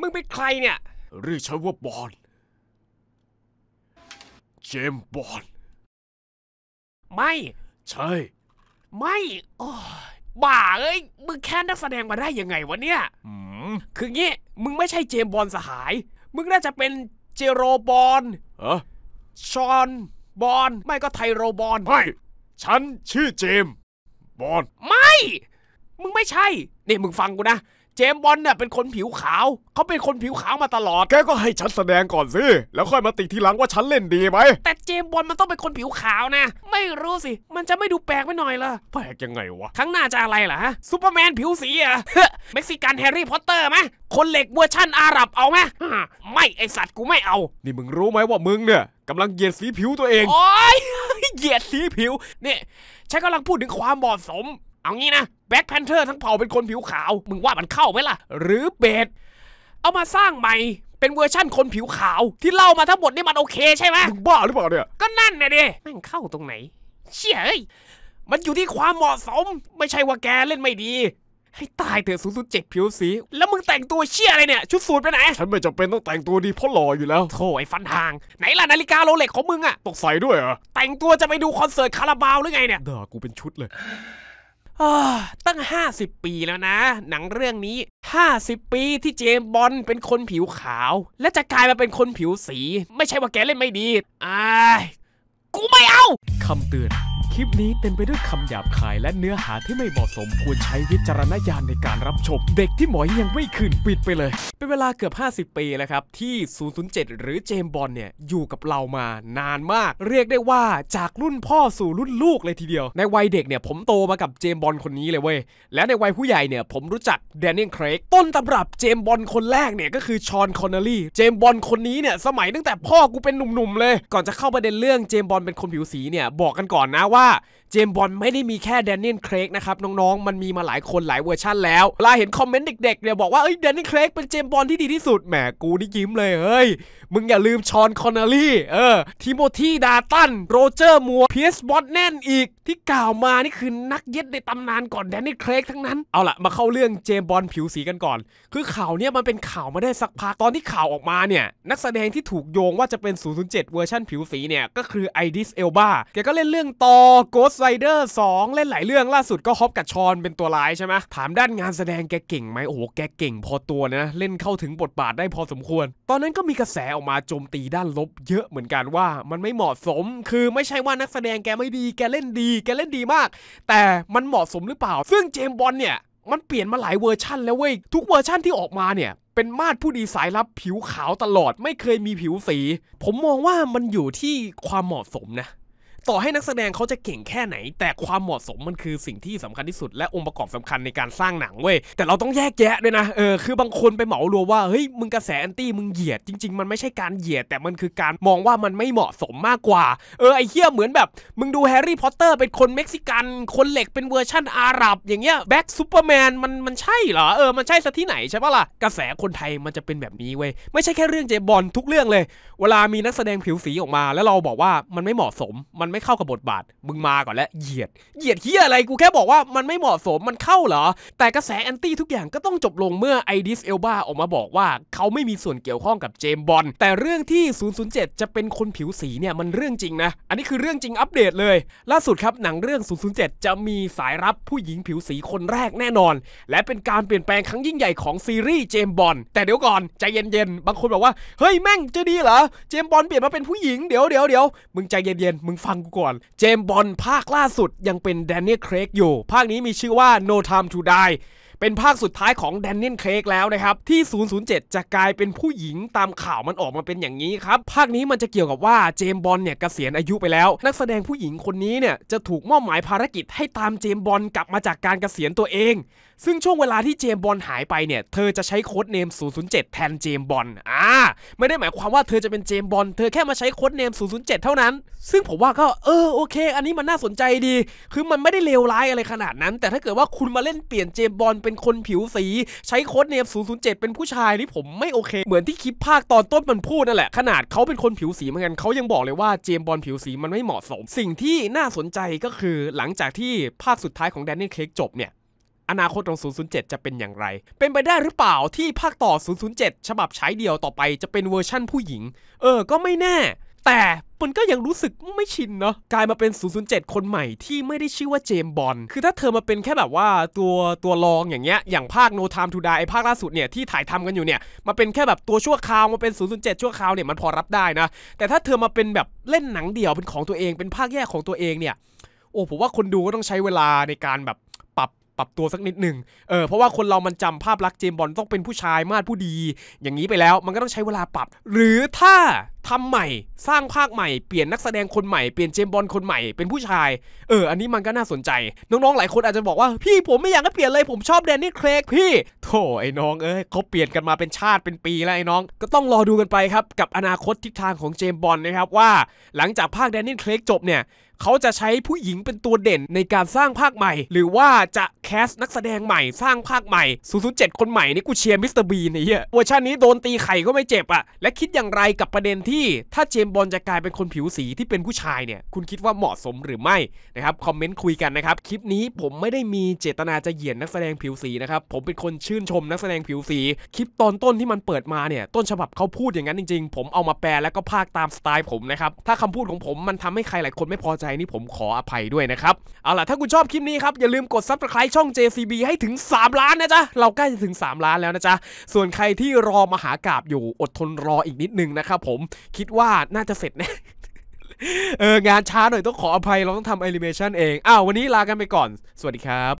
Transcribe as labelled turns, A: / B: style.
A: มึงเป็นใครเนี่ยเรียกฉันว่าบอลเจมบอลไม่ใช่ ไม่โอ้บ้าเอ้ยมึงแค่นักแสดงมาได้ยังไงวะเนี่ยคืองี้มึงไม่ใช่เจมบอลสหาย มึงน่าจะเป็นเจโรบอลเออชอนบอลไม่ก็ไทโรบอลไม่ ฉันชื่อเจม บอลไม่ มึงไม่ใช่เนี่ยมึงฟังกูนะเจมบอลเนี่ยเป็นคนผิวขาว เขาเป็นคนผิวขาวมาตลอด แกก็ให้ฉันแสดงก่อนสิแล้วค่อยมาติทีหลังว่าฉันเล่นดีไหม แต่เจมบอลมันต้องเป็นคนผิวขาวนะ ไม่รู้สิ มันจะไม่ดูแปลกไปหน่อยล่ะแปลกยังไงวะั้งหน้าจะอะไรล่ะฮะซูเปอร์แมนผิวสีอะเม็กซิกันแฮร์รี่พอตเตอร์ไหมคนเหล็กเวอร์ชั่นอาหรับเอาไหมไม่ไอสัตว์กูไม่เอา นี่มึงรู้ไหมว่ามึงเนี่ยกำลังเหยียดสีผิวตัวเอง โอ้ยเหยียดสีผิวเนี่ยฉันกำลังพูดถึงความเหมาะสมเอางี้นะแบ็คแพนเทอร์ทั้งเผ่าเป็นคนผิวขาว มึงว่ามันเข้าไหมล่ะหรือเบดเอามาสร้างใหม่ เป็นเวอร์ชั่นคนผิวขาว ที่เล่ามาทั้งหมดนี่มันโอเคใช่ไหมมึงบ้าหรือเปล่าเนี่ย ก็นั่นไงดิแม่งเข้าตรงไหน เชี่ยเ้ยมันอยู่ที่ความเหมาะสมไม่ใช่ว่าแกเล่นไม่ดี ให้ตายเถอะสูเจ็ดผิวสี แล้วมึงแต่งตัวเชี่ยอะไรเนี่ยชุดสูทไปไหนฉันไม่จำเป็นต้องแต่งตัวดีเพราะหล่ออยู่แล้วโถ่ไอ้ฟันห่างไหนล่ะนาฬิกาโรเล็กของมึงอะตกใส่ด้วยเหรอแต่งตัวจะไปดูคอนเสิร์ตคาราบาวหรือไงเนี่ยด่ากูเป็นชุดเลยตั้ง 50 ปีแล้วนะ หนังเรื่องนี้ 50 ปีที่เจมบอลเป็นคนผิวขาว และจะกลายมาเป็นคนผิวสี ไม่ใช่ว่าแกเล่นไม่ดีอ้ายกูไม่เอาคำเตือนคลิปนี้เต็มไปด้วยคำหยาบคายและเนื้อหาที่ไม่เหมาะสมควรใช้วิจารณญาณในการรับชม เด็กที่หมอยยังไม่ขึ้น ปิดไปเลยเป็นเวลาเกือบ 50 ปีแล้วครับ ที่ 007 หรือเจมบอลเนี่ย อยู่กับเรามานานมาก เรียกได้ว่าจากรุ่นพ่อสู่รุ่นลูกเลยทีเดียว ในวัยเด็กเนี่ยผมโตมากับเจมบอลคนนี้เลยเว้ยและในวัยผู้ใหญ่เนี่ยผมรู้จักแดนนี่ครกต้นตำรับเจมบอลคนแรกเนี่ยก็คือชอนคอนเนลลี่เจมบอลคนนี้เนี่ยสมัยตั้งแต่พ่อกูเป็นหนุ่มๆเลยก่อนจะเข้าประเด็นเรื่องเจมบอลเป็นคนผิวสีเนี่ยบอกกันก่อนนะว่าเจมบอลไม่ได้มีแค่แดนนี่เครกนะครับ น้องๆมันมีมาหลายคนหลายเวอร์ชั่น แล้วเวลาเห็นคอมเมนต์เด็กๆเนี่ยบอกว่าเอ้ยแดนนี่เครกเป็นเจมบอลที่ดีที่สุดแหมกูนี่ยิ้มเลยเฮ้ย มึงอย่าลืมชอนคอนเนลลี่เออทิโมธีดาตัน โรเจอร์มัวเพียสบอตแนนอีกที่กล่าวมานี่คือนักเย็ดในตำนานก่อนแดนนี่เครกทั้งนั้นเอาล่ะมาเข้าเรื่องเจมบอลผิวสีกันก่อน คือข่าวเนี่ยมันเป็นข่าวมาได้สักพักตอนที่ข่าวออกมาเนี่ยนักแสดงที่ถูกโยงว่าจะเป็น 007 เวอร์ชั่นผิวสีเนี่ยก็คือไอดิสเอลบาแก็เล่นเรื่องต่อ Ghost Rider 2เล่นหลายเรื่อง ล่าสุดก็ฮอบกับชอนเป็นตัวร้ายใช่ไหมถามด้านงานแสดงแกเก่งไหมโอ้แกเก่งพอตัวนะเล่นเข้าถึงบทบาทได้พอสมควร ตอนนั้นก็มีกระแสออกมาโจมตีด้านลบ เยอะเหมือนกันว่ามันไม่เหมาะสม คือไม่ใช่ว่านักแสดงแกไม่ดีแกเล่นดีแกเล่นดีมาก แต่มันเหมาะสมหรือเปล่า ซึ่งเจมบอลเนี่ย มันเปลี่ยนมาหลายเวอร์ชั่นแล้วเว้ยทุกเวอร์ชั่นที่ออกมาเนี่ย เป็นมาดผู้ดีสายลับผิวขาวตลอดไม่เคยมีผิวสี ผมมองว่ามันอยู่ที่ความเหมาะสมนะต่อให้นักแสดงเขาจะเก่งแค่ไหน แต่ความเหมาะสมมันคือสิ่งที่สำคัญที่สุด และองค์ประกอบสำคัญในการสร้างหนังเว้ยแต่เราต้องแยกแยะด้วยนะเออคือบางคนไปเหมารวมว่าเฮ้ยมึงกระแสแอนตี้มึงเหยียดจริงๆ มันไม่ใช่การเหยียดแต่มันคือการมองว่ามันไม่เหมาะสมมากกว่า เออไอเฮียเหมือนแบบ มึงดูแฮร์รี่พอตเตอร์เป็นคนเม็กซิกันคนเหล็กเป็นเวอร์ชั่นอาหรับอย่างเงี้ยแบ็คซูเปอร์แมนมันมันใช่เหรอเออมันใช่ซะที่ไหนใช่ปะล่ะกระแสคนไทยมันจะเป็นแบบนี้เว้ยไม่ใช่แค่เรื่องเจบอลทุกเรื่องเลย เวลามีนักแสดงผิวสีออกมา แล้วเราบอกว่ามันไม่เหมาะสมมันไม่เข้ากับบทบาทมึงมาก่อนและเหยียด เหยียดเฮียอะไรกูแค่บอกว่ามันไม่เหมาะสมมันเข้าเหรอ แต่กระแสแอนตี้ทุกอย่างก็ต้องจบลงเมื่อไอดิสเอลบาออกมาบอกว่า เขาไม่มีส่วนเกี่ยวข้องกับเจมบอลแต่เรื่องที่ 007 จะเป็นคนผิวสีเนี่ย มันเรื่องจริงนะ อันนี้คือเรื่องจริงอัปเดตเลย ล่าสุดครับหนังเรื่อง 007 จะมีสายรับผู้หญิงผิวสีคนแรกแน่นอน และเป็นการเปลี่ยนแปลงครั้งยิ่งใหญ่ของซีรีส์เจมบอลแต่เดี๋ยวก่อนใจเย็นๆบางคนบอกว่าเฮ้ยแม่งจะดีเหรอเจมบอลเปลี่ยนมาเป็นผู้หญิงเดี๋ยวเดี๋ยวเดี๋ยวมึงใจเย็นๆมึงฟังกูก่อนเจมบอลภาคล่าสุดยังเป็นแดนนี่เครกอยู่ ภาคนี้มีชื่อว่า No Time to Die เป็นภาคสุดท้ายของแดนเนียลเครกแล้วนะครับ ที่ 007 จะกลายเป็นผู้หญิงตามข่าวมันออกมาเป็นอย่างนี้ครับ ภาคนี้มันจะเกี่ยวกับว่าเจมบอลเนี่ยกเกษียณอายุไปแล้ว นักแสดงผู้หญิงคนนี้เนี่ยจะถูกมอบหมายภารกิจให้ตามเจมบอลกลับมาจากการเกษียณตัวเอง ซึ่งช่วงเวลาที่เจมบอลหายไปเนี่ยเธอจะใช้โค้ดเนม 007 แทนเจมบอลอ่า ไม่ได้หมายความว่าเธอจะเป็นเจมบอลเธอแค่มาใช้โค้ดเนม 007 เท่านั้น ซึ่งผมว่าก็เออโอเคอันนี้มันน่าสนใจดี คือมันไม่ได้เลวร้ายอะไรขนาดนั้น แต่ถ้าเกิดว่าคุณมาเล่นเปลี่ยนเจมบอลเป็นคนผิวสีใช้โค้ดเนม007 เป็นผู้ชาย นี่ผมไม่โอเคเหมือนที่คลิปภาคตอนต้นมันพูดนั่นแหละขนาดเขาเป็นคนผิวสีเหมือนกันเขายังบอกเลยว่าเจมบอลผิวสีมันไม่เหมาะสม สิ่งที่น่าสนใจก็คือ หลังจากที่ภาคสุดท้ายของแดนนี่เค้กจบเนี่ยอนาคตของ007 จะเป็นอย่างไร เป็นไปได้หรือเปล่าที่ภาคต่อ 007 ฉบับใช้เดียวต่อไปจะเป็นเวอร์ชั่นผู้หญิง เออ ก็ไม่แน่แต่ มันก็ยังรู้สึกไม่ชินเนาะกลายมาเป็น 007 คนใหม่ที่ไม่ได้ชื่อว่าเจมบอลคือถ้าเธอมาเป็นแค่แบบว่าตัวตัวรองอย่างเงี้ยอย่างภาค No Time to Die ภาคล่าสุดเนี่ยที่ถ่ายทำกันอยู่เนี่ยมาเป็นแค่แบบตัวชั่วคราวมาเป็น 007 ชั่วคราวเนี่ยมันพอรับได้นะแต่ถ้าเธอมาเป็นแบบเล่นหนังเดี่ยวเป็นของตัวเองเป็นภาคแยกของตัวเองเนี่ย โอ้ผมว่าคนดูก็ต้องใช้เวลาในการแบบปรับปรับตัวสักนิดหนึ่งเออเพราะว่าคนเรามันจำภาพลักษณ์เจมบอลต้องเป็นผู้ชายมาดผู้ดี อย่างนี้ไปแล้วมันก็ต้องใช้เวลาปรับ หรือถ้าทำใหม่สร้างภาคใหม่เปลี่ยนนักแสดงคนใหม่เปลี่ยนเจมบอลคนใหม่เป็นผู้ชายเอออันนี้มันก็น่าสนใจน้องๆหลายคนอาจจะบอกว่าพี่ผมไม่อยากให้เปลี่ยนเลยผมชอบแดนนี่เครกพี่ โถไอ้น้องเอ้ยเขาเปลี่ยนกันมาเป็นชาติเป็นปีแล้วไอ้น้อง ก็ต้องรอดูกันไปครับกับอนาคตทิศทางของเจมบอลนะครับว่าหลังจากภาคแดนนี่เครกจบเนี่ยเขาจะใช้ผู้หญิงเป็นตัวเด่นในการสร้างภาคใหม่ หรือว่าจะแคสนักแสดงใหม่ สร้างภาคใหม่007คนใหม่นี่กูเชียร์มิสเตอร์บีนี่เหี้ยเวอร์ชันนี้โดนตีไข่ก็ไม่เจ็บอะและคิดอย่างไรกับประเด็นที่ที่ถ้าเจมบอลจะกลายเป็นคนผิวสีที่เป็นผู้ชายเนี่ย คุณคิดว่าเหมาะสมหรือไม่ นะครับ คอมเมนต์คุยกันนะครับ คลิปนี้ผมไม่ได้มีเจตนาจะเหยียดนักแสดงผิวสีนะครับ ผมเป็นคนชื่นชมนักแสดงผิวสี คลิปตอนต้นที่มันเปิดมาเนี่ย ต้นฉบับเขาพูดอย่างนั้นจริง ๆ ผมเอามาแปลแล้วก็พากตามสไตล์ผมนะครับ ถ้าคำพูดของผมมันทำให้ใครหลายคนไม่พอใจนี่ผมขออภัยด้วยนะครับ เอาล่ะ ถ้าคุณชอบคลิปนี้ครับ อย่าลืมกดซับสไครต์ช่อง JCB ให้ถึง 3 ล้านนะจ๊ะ เราใกล้จะถึง 3 ล้านแล้วนะจ๊ะ ส่วนใครที่รอมหากราบอยู่อดทนรออีกนิดนึงนะครับผมคิดว่าน่าจะเสร็จแน่เออ งานช้าหน่อยต้องขออภัยเราต้องทำแอนิเมชันเอง อ้าววันนี้ลากันไปก่อน สวัสดีครับ